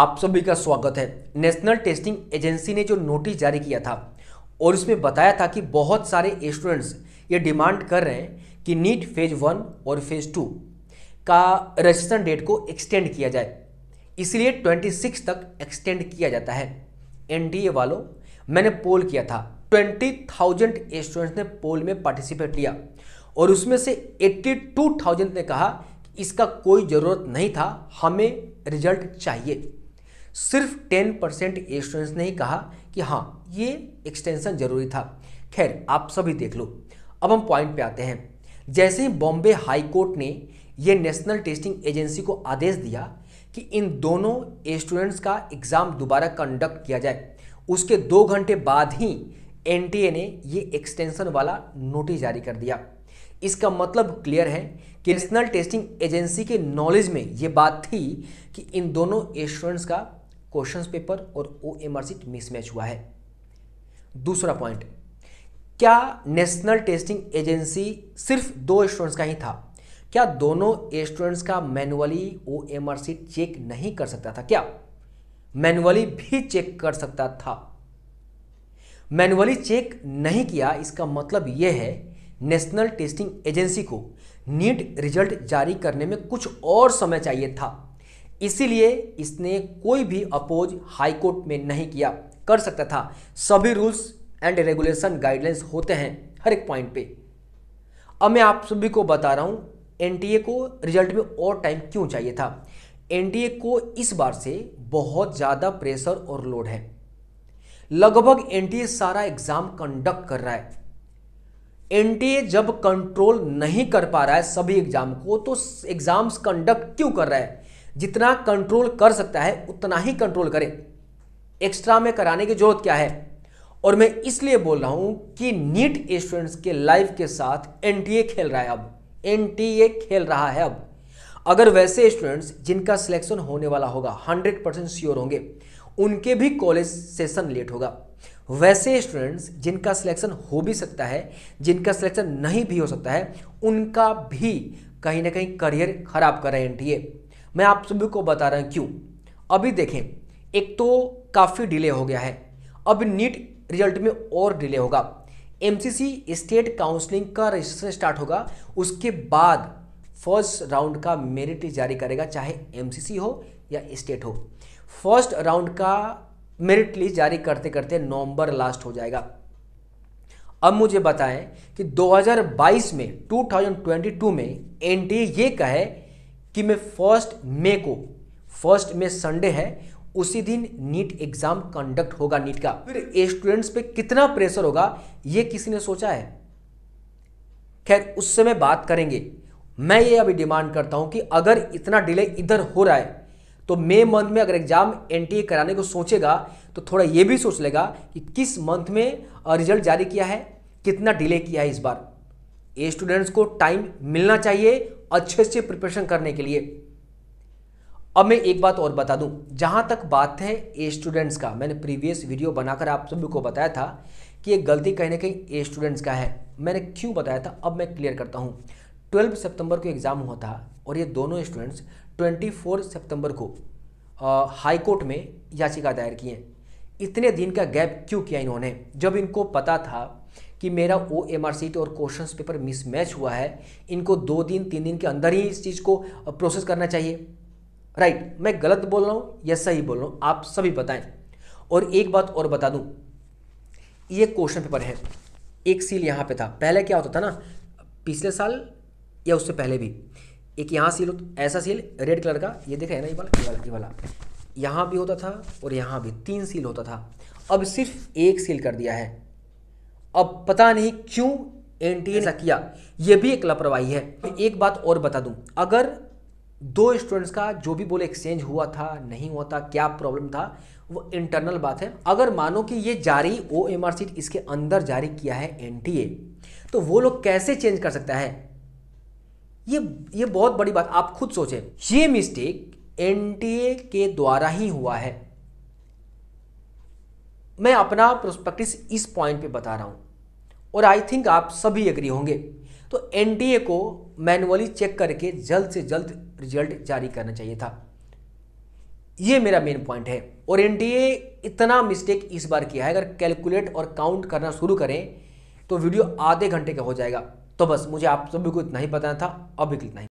आप सभी का स्वागत है नेशनल टेस्टिंग एजेंसी ने जो नोटिस जारी किया था और उसमें बताया था कि बहुत सारे स्टूडेंट्स ये डिमांड कर रहे हैं कि नीट फेज वन और फेज टू का रजिस्ट्रेशन डेट को एक्सटेंड किया जाए इसलिए 26 तक एक्सटेंड किया जाता है एनडीए वालों मैंने पोल किया था 20,000 स्टूडेंट्स ने पोल में पार्टिसिपेट लिया और उसमें से 82,000 ने कहा कि इसका कोई ज़रूरत नहीं था हमें रिजल्ट चाहिए सिर्फ टेन परसेंट स्टूडेंट्स ने ही कहा कि हाँ ये एक्सटेंशन जरूरी था खैर आप सभी देख लो अब हम पॉइंट पे आते हैं जैसे ही बॉम्बे हाई कोर्ट ने यह नेशनल टेस्टिंग एजेंसी को आदेश दिया कि इन दोनों स्टूडेंट्स का एग्ज़ाम दोबारा कंडक्ट किया जाए उसके दो घंटे बाद ही एन ने ये एक्सटेंशन वाला नोटिस जारी कर दिया इसका मतलब क्लियर है कि नेशनल टेस्टिंग एजेंसी के नॉलेज में ये बात थी कि इन दोनों स्टूडेंट्स का क्वेश्चन पेपर और O M R sheet mismatch हुआ है दूसरा पॉइंट क्या नेशनल टेस्टिंग एजेंसी सिर्फ दो स्टूडेंट्स का ही था क्या दोनों स्टूडेंट्स का manually O M R sheet check नहीं कर सकता था क्या मैनुअली भी चेक कर सकता था मैनुअली चेक नहीं किया इसका मतलब यह है नेशनल टेस्टिंग एजेंसी को नीट रिजल्ट जारी करने में कुछ और समय चाहिए था इसीलिए इसने कोई भी अपोज हाईकोर्ट में नहीं किया कर सकता था सभी रूल्स एंड रेगुलेशन गाइडलाइंस होते हैं हर एक पॉइंट पे अब मैं आप सभी को बता रहा हूं एनटीए को रिजल्ट में और टाइम क्यों चाहिए था एनटीए को इस बार से बहुत ज़्यादा प्रेशर और लोड है लगभग एनटीए सारा एग्ज़ाम कंडक्ट कर रहा है एनटीए जब कंट्रोल नहीं कर पा रहा है सभी एग्ज़ाम को तो एग्ज़ाम्स कंडक्ट क्यों कर रहा है जितना कंट्रोल कर सकता है उतना ही कंट्रोल करें एक्स्ट्रा में कराने की जरूरत क्या है और मैं इसलिए बोल रहा हूं कि नीट स्टूडेंट्स के लाइफ के साथ एनटीए खेल रहा है अब एनटीए खेल रहा है अब अगर वैसे स्टूडेंट्स जिनका सिलेक्शन होने वाला होगा 100 परसेंट श्योर होंगे उनके भी कॉलेज सेशन लेट होगा वैसे स्टूडेंट्स जिनका सिलेक्शन हो भी सकता है जिनका सिलेक्शन नहीं भी हो सकता है उनका भी कहीं ना कहीं करियर खराब कर रहे हैं एन मैं आप सभी को बता रहा हूँ क्यों अभी देखें एक तो काफ़ी डिले हो गया है अब नीट रिजल्ट में और डिले होगा एमसीसी स्टेट काउंसलिंग का रजिस्ट्रेशन स्टार्ट होगा उसके बाद फर्स्ट राउंड का मेरिट जारी करेगा चाहे एमसीसी हो या स्टेट हो फर्स्ट राउंड का मेरिट लिस्ट जारी करते करते नवंबर लास्ट हो जाएगा अब मुझे बताएं कि 2022 में 2022 में एनटीए ये कहे कि मैं फर्स्ट मे को फर्स्ट मे संडे है उसी दिन नीट एग्जाम कंडक्ट होगा नीट का फिर स्टूडेंट्स पे कितना प्रेशर होगा ये किसी ने सोचा है खैर उस समय बात करेंगे मैं ये अभी डिमांड करता हूं कि अगर इतना डिले इधर हो रहा है तो मे मंथ में अगर एग्जाम एनटीए कराने को सोचेगा तो थोड़ा ये भी सोच लेगा कि किस मंथ में रिजल्ट जारी किया है कितना डिले किया है इस बार ए स्टूडेंट्स को टाइम मिलना चाहिए अच्छे से प्रिपरेशन करने के लिए अब मैं एक बात और बता दूं जहां तक बात है ए स्टूडेंट्स का मैंने प्रीवियस वीडियो बनाकर आप सभी को बताया था कि ये गलती कहीं ना कहीं ए स्टूडेंट्स का है मैंने क्यों बताया था अब मैं क्लियर करता हूँ ट्वेल्व सितंबर को एग्ज़ाम हुआ था और ये दोनों स्टूडेंट्स ट्वेंटी फोर सितंबर को हाईकोर्ट में याचिका दायर किए इतने दिन का गैप क्यों किया इन्होंने जब इनको पता था कि मेरा O M R sheet और क्वेश्चन पेपर मिसमैच हुआ है इनको दो दिन तीन दिन के अंदर ही इस चीज़ को प्रोसेस करना चाहिए राइट right, मैं गलत बोल रहा हूँ या सही बोल रहा हूँ आप सभी बताएं और एक बात और बता दूँ ये क्वेश्चन पेपर है एक सील यहाँ पे था पहले क्या होता था ना पिछले साल या उससे पहले भी एक यहाँ सील होता ऐसा सील रेड कलर का ये देखा है ना ये वाला ये वाला ये वाला यहाँ भी होता था और यहाँ भी तीन सील होता था अब सिर्फ एक सील कर दिया है अब पता नहीं क्यों एनटीए ऐसा किया यह भी एक लापरवाही है एक बात और बता दूं अगर दो स्टूडेंट्स का जो भी बोले एक्सचेंज हुआ था नहीं हुआ था क्या प्रॉब्लम था वो इंटरनल बात है अगर मानो कि ये जारी ओ एम आर सीट इसके अंदर जारी किया है एन तो वो लोग कैसे चेंज कर सकता है ये ये बहुत बड़ी बात आप खुद सोचें ये मिस्टेक एन के द्वारा ही हुआ है मैं अपना प्रोस्पेक्टिस इस पॉइंट पे बता रहा हूँ और आई थिंक आप सभी एग्री होंगे तो एन को मैनुअली चेक करके जल्द से जल्द रिजल्ट जारी करना चाहिए था ये मेरा मेन पॉइंट है और एन इतना मिस्टेक इस बार किया है अगर कैलकुलेट और काउंट करना शुरू करें तो वीडियो आधे घंटे का हो जाएगा तो बस मुझे आप सभी को इतना ही बताना था अब इतना ही